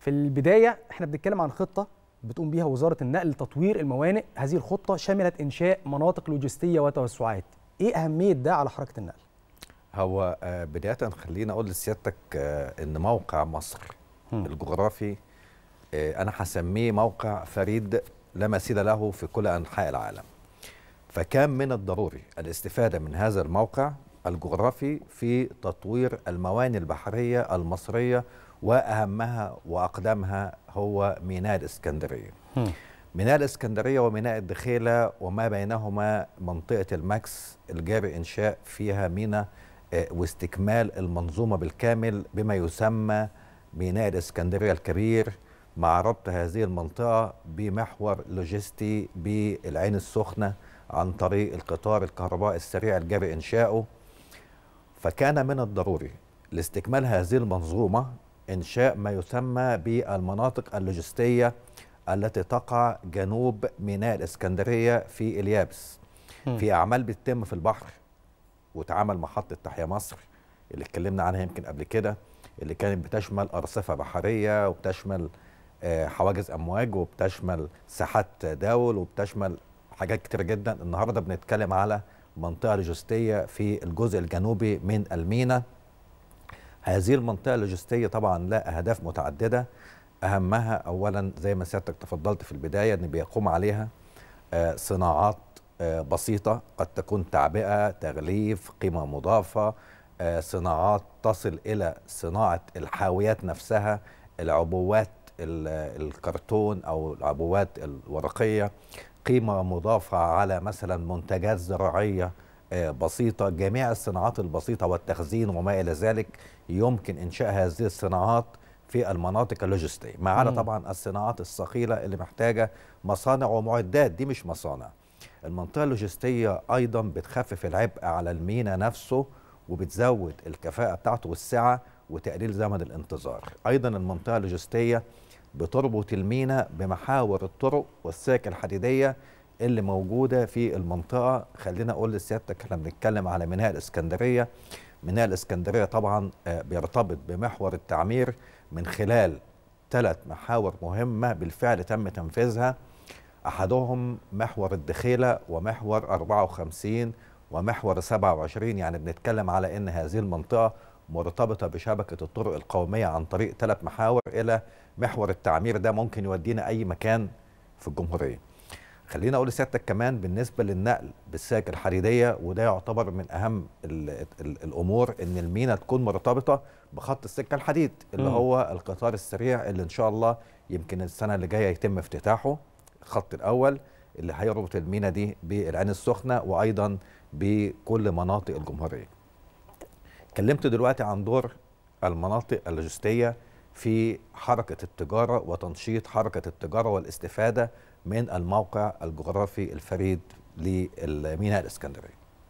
في البدايه احنا بنتكلم عن خطه بتقوم بيها وزاره النقل لتطوير الموانئ هذه الخطه شملت انشاء مناطق لوجستيه وتوسعات ايه اهميه ده على حركه النقل هو آه، بدايه خليني اقول لسيادتك آه، ان موقع مصر هم. الجغرافي آه، انا هسميه موقع فريد لا مثيل له في كل انحاء العالم فكان من الضروري الاستفاده من هذا الموقع الجغرافي في تطوير الموانئ البحريه المصريه واهمها واقدمها هو ميناء الاسكندريه ميناء الاسكندريه وميناء الدخيله وما بينهما منطقه الماكس الجاري انشاء فيها ميناء آه، واستكمال المنظومه بالكامل بما يسمى ميناء الاسكندريه الكبير مع ربط هذه المنطقه بمحور لوجستي بالعين السخنه عن طريق القطار الكهربائي السريع الجاري انشاؤه فكان من الضروري لاستكمال هذه المنظومه إنشاء ما يسمى بالمناطق اللوجستية التي تقع جنوب ميناء الإسكندرية في اليابس في أعمال بتتم في البحر وتعامل محطة تحيا مصر اللي اتكلمنا عنها يمكن قبل كده اللي كانت بتشمل أرصفة بحرية وبتشمل آه، حواجز أمواج وبتشمل ساحات داول وبتشمل حاجات كتير جدا النهاردة بنتكلم على منطقة لوجستية في الجزء الجنوبي من المينا هذه المنطقة اللوجستية طبعا لها أهداف متعددة أهمها أولا زي ما سيادتك تفضلت في البداية أن بيقوم عليها آه، صناعات آه، بسيطة قد تكون تعبئة تغليف قيمة مضافة آه، صناعات تصل إلى صناعة الحاويات نفسها العبوات الكرتون أو العبوات الورقية قيمة مضافة على مثلا منتجات زراعية بسيطة جميع الصناعات البسيطة والتخزين وما إلى ذلك يمكن إنشاء هذه الصناعات في المناطق اللوجستية ما عدا طبعا الصناعات الثقيله اللي محتاجة مصانع ومعدات دي مش مصانع المنطقة اللوجستية أيضا بتخفف العبء على المينا نفسه وبتزود الكفاءة بتاعته والسعة وتقليل زمن الانتظار أيضا المنطقة اللوجستية بتربط المينا بمحاور الطرق والسكك الحديدية اللي موجوده في المنطقه خلينا اقول لسيادتك احنا بنتكلم على ميناء الاسكندريه ميناء الاسكندريه طبعا آه، بيرتبط بمحور التعمير من خلال ثلاث محاور مهمه بالفعل تم تنفيذها احدهم محور الدخيله ومحور 54 ومحور 27 يعني بنتكلم على ان هذه المنطقه مرتبطه بشبكه الطرق القوميه عن طريق ثلاث محاور الى محور التعمير ده ممكن يودينا اي مكان في الجمهوريه خلينا اقول لسيادتك كمان بالنسبه للنقل بالسكك الحديديه وده يعتبر من اهم الـ الـ الامور ان المينا تكون مرتبطه بخط السكه الحديد اللي م. هو القطار السريع اللي ان شاء الله يمكن السنه اللي جايه يتم افتتاحه الخط الاول اللي هيربط المينا دي بالعين السخنه وايضا بكل مناطق الجمهوريه. اتكلمت دلوقتي عن دور المناطق اللوجستيه في حركة التجارة وتنشيط حركة التجارة والاستفادة من الموقع الجغرافي الفريد لميناء الإسكندرية